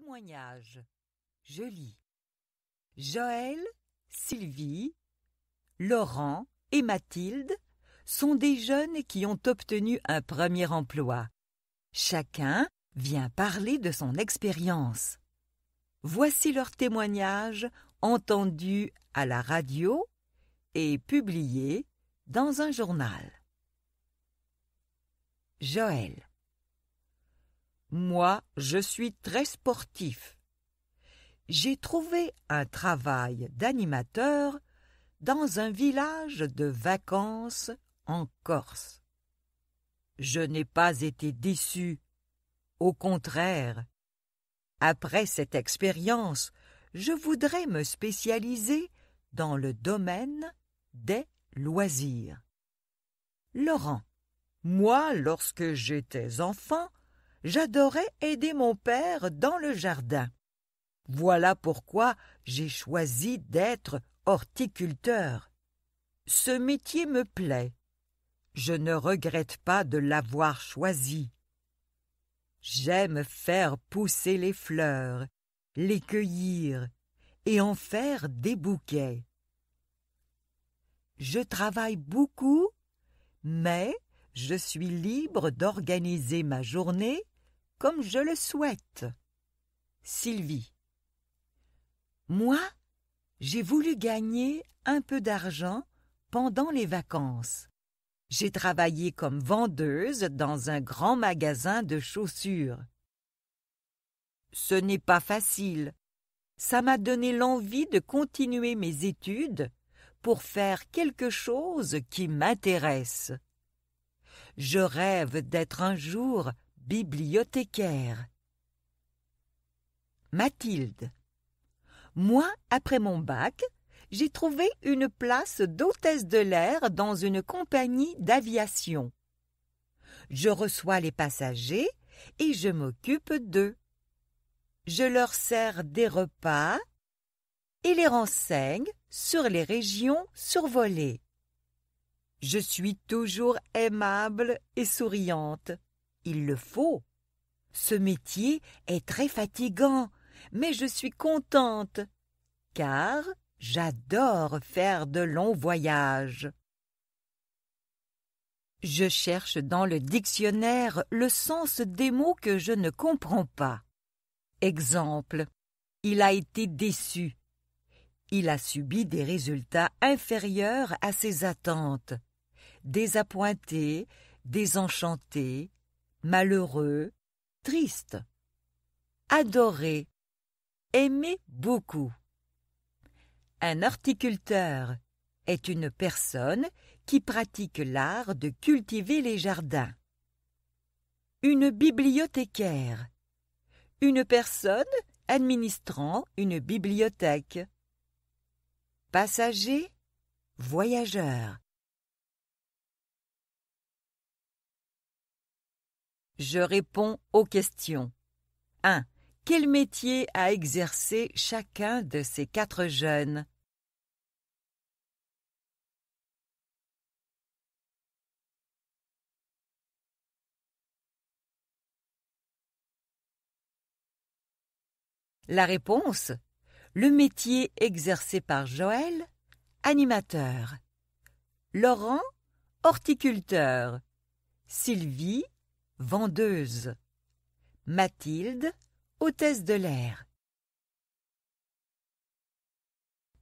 témoignage. Je lis. Joël, Sylvie, Laurent et Mathilde sont des jeunes qui ont obtenu un premier emploi. Chacun vient parler de son expérience. Voici leur témoignage entendu à la radio et publié dans un journal. Joël moi, je suis très sportif. J'ai trouvé un travail d'animateur dans un village de vacances en Corse. Je n'ai pas été déçu. Au contraire, après cette expérience, je voudrais me spécialiser dans le domaine des loisirs. Laurent, moi, lorsque j'étais enfant, j'adorais aider mon père dans le jardin. Voilà pourquoi j'ai choisi d'être horticulteur. Ce métier me plaît. Je ne regrette pas de l'avoir choisi. J'aime faire pousser les fleurs, les cueillir et en faire des bouquets. Je travaille beaucoup, mais je suis libre d'organiser ma journée comme je le souhaite. Sylvie. Moi, j'ai voulu gagner un peu d'argent pendant les vacances. J'ai travaillé comme vendeuse dans un grand magasin de chaussures. Ce n'est pas facile. Ça m'a donné l'envie de continuer mes études pour faire quelque chose qui m'intéresse. Je rêve d'être un jour Bibliothécaire. Mathilde. Moi, après mon bac, j'ai trouvé une place d'hôtesse de l'air dans une compagnie d'aviation. Je reçois les passagers et je m'occupe d'eux. Je leur sers des repas et les renseigne sur les régions survolées. Je suis toujours aimable et souriante. Il le faut. Ce métier est très fatigant, mais je suis contente, car j'adore faire de longs voyages. Je cherche dans le dictionnaire le sens des mots que je ne comprends pas. Exemple. Il a été déçu. Il a subi des résultats inférieurs à ses attentes. Désappointé, désenchanté, malheureux, triste. Adorer, aimer beaucoup. Un horticulteur est une personne qui pratique l'art de cultiver les jardins. Une bibliothécaire, une personne administrant une bibliothèque. Passager, voyageur. Je réponds aux questions. 1. Quel métier a exercé chacun de ces quatre jeunes La réponse Le métier exercé par Joël, animateur. Laurent, horticulteur. Sylvie, vendeuse. Mathilde, hôtesse de l'air.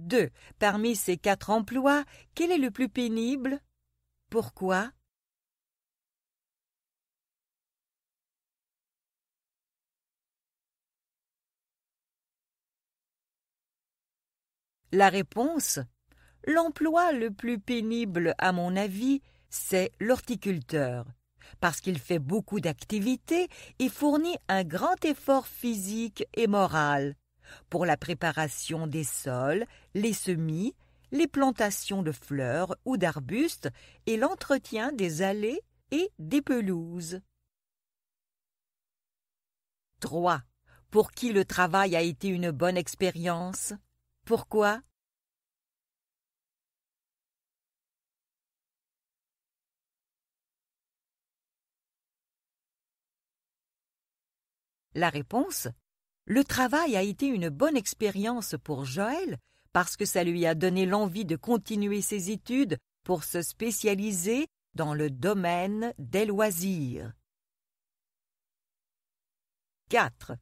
2. Parmi ces quatre emplois, quel est le plus pénible Pourquoi La réponse L'emploi le plus pénible, à mon avis, c'est l'horticulteur parce qu'il fait beaucoup d'activités et fournit un grand effort physique et moral pour la préparation des sols, les semis, les plantations de fleurs ou d'arbustes et l'entretien des allées et des pelouses. 3. Pour qui le travail a été une bonne expérience Pourquoi La réponse Le travail a été une bonne expérience pour Joël parce que ça lui a donné l'envie de continuer ses études pour se spécialiser dans le domaine des loisirs. 4.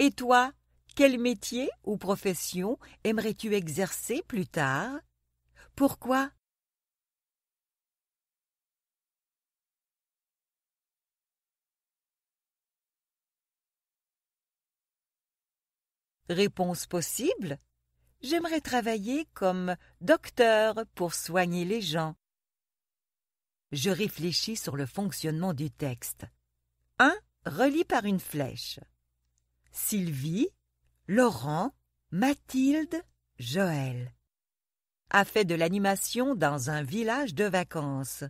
Et toi, quel métier ou profession aimerais-tu exercer plus tard Pourquoi Réponse possible J'aimerais travailler comme docteur pour soigner les gens. Je réfléchis sur le fonctionnement du texte. Un Relis par une flèche. Sylvie, Laurent, Mathilde, Joël a fait de l'animation dans un village de vacances,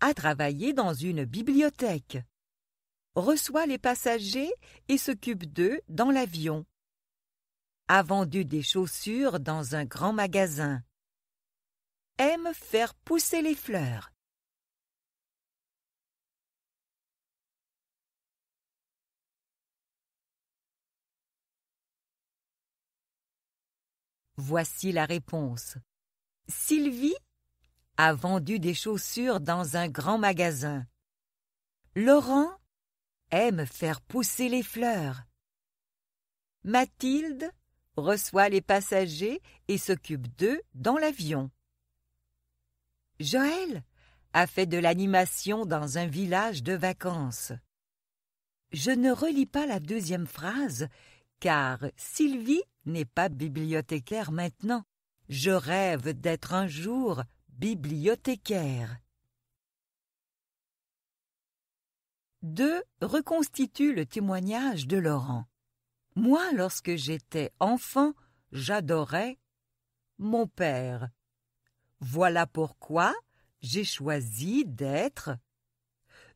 a travaillé dans une bibliothèque, reçoit les passagers et s'occupe d'eux dans l'avion, a vendu des chaussures dans un grand magasin. Aime faire pousser les fleurs. Voici la réponse. Sylvie a vendu des chaussures dans un grand magasin. Laurent aime faire pousser les fleurs. Mathilde reçoit les passagers et s'occupe d'eux dans l'avion. Joël a fait de l'animation dans un village de vacances. Je ne relis pas la deuxième phrase, car Sylvie n'est pas bibliothécaire maintenant. Je rêve d'être un jour bibliothécaire. 2. Reconstitue le témoignage de Laurent. Moi, lorsque j'étais enfant, j'adorais mon père. Voilà pourquoi j'ai choisi d'être.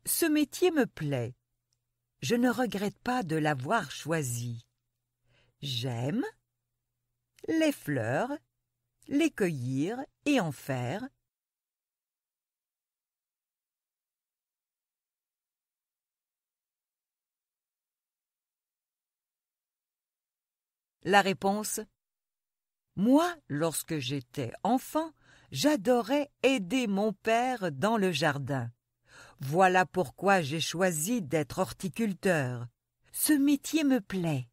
Ce métier me plaît. Je ne regrette pas de l'avoir choisi. J'aime les fleurs, les cueillir et en faire, La réponse Moi, lorsque j'étais enfant, j'adorais aider mon père dans le jardin. Voilà pourquoi j'ai choisi d'être horticulteur. Ce métier me plaît.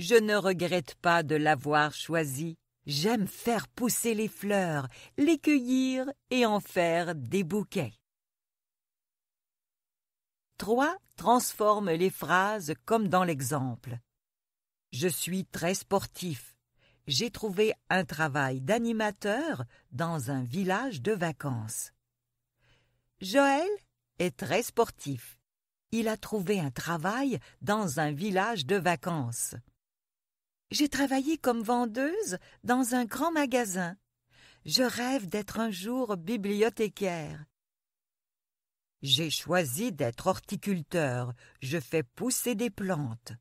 Je ne regrette pas de l'avoir choisi. J'aime faire pousser les fleurs, les cueillir et en faire des bouquets. Trois Transforme les phrases comme dans l'exemple. Je suis très sportif. J'ai trouvé un travail d'animateur dans un village de vacances. Joël est très sportif. Il a trouvé un travail dans un village de vacances. J'ai travaillé comme vendeuse dans un grand magasin. Je rêve d'être un jour bibliothécaire. J'ai choisi d'être horticulteur. Je fais pousser des plantes.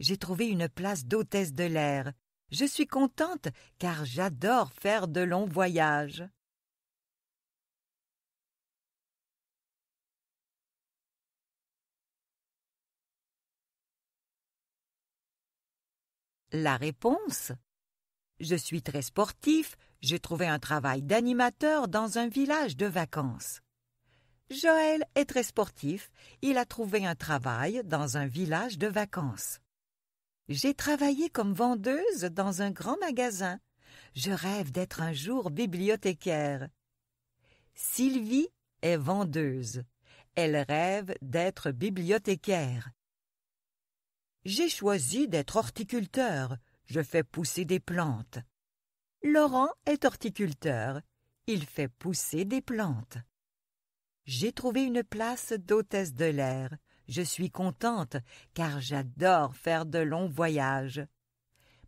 J'ai trouvé une place d'hôtesse de l'air. Je suis contente car j'adore faire de longs voyages. La réponse Je suis très sportif, j'ai trouvé un travail d'animateur dans un village de vacances. Joël est très sportif, il a trouvé un travail dans un village de vacances. J'ai travaillé comme vendeuse dans un grand magasin. Je rêve d'être un jour bibliothécaire. Sylvie est vendeuse. Elle rêve d'être bibliothécaire. J'ai choisi d'être horticulteur. Je fais pousser des plantes. Laurent est horticulteur. Il fait pousser des plantes. J'ai trouvé une place d'hôtesse de l'air. Je suis contente, car j'adore faire de longs voyages.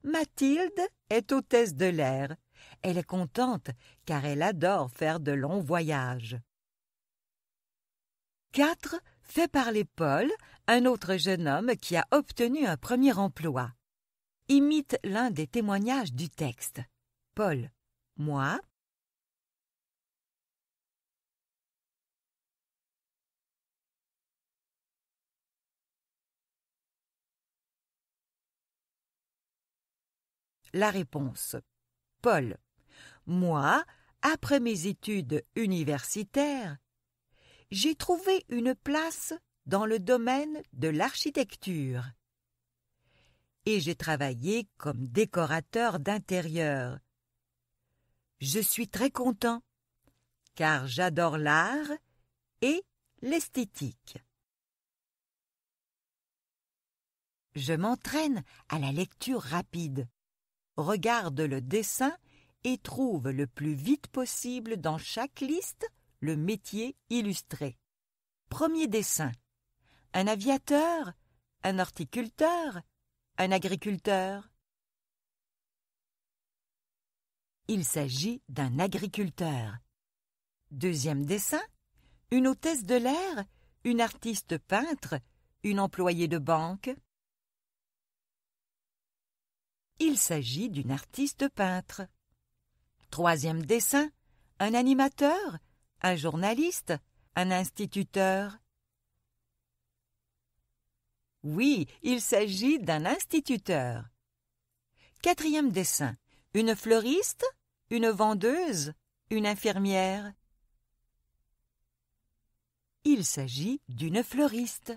Mathilde est hôtesse de l'air. Elle est contente, car elle adore faire de longs voyages. 4. Fait parler Paul, un autre jeune homme qui a obtenu un premier emploi. Imite l'un des témoignages du texte. Paul. Moi, La réponse. Paul. Moi, après mes études universitaires, j'ai trouvé une place dans le domaine de l'architecture. Et j'ai travaillé comme décorateur d'intérieur. Je suis très content, car j'adore l'art et l'esthétique. Je m'entraîne à la lecture rapide regarde le dessin et trouve le plus vite possible dans chaque liste le métier illustré. Premier dessin. Un aviateur, un horticulteur, un agriculteur. Il s'agit d'un agriculteur. Deuxième dessin. Une hôtesse de l'air, une artiste peintre, une employée de banque. Il s'agit d'une artiste peintre. Troisième dessin, un animateur, un journaliste, un instituteur. Oui, il s'agit d'un instituteur. Quatrième dessin, une fleuriste, une vendeuse, une infirmière. Il s'agit d'une fleuriste.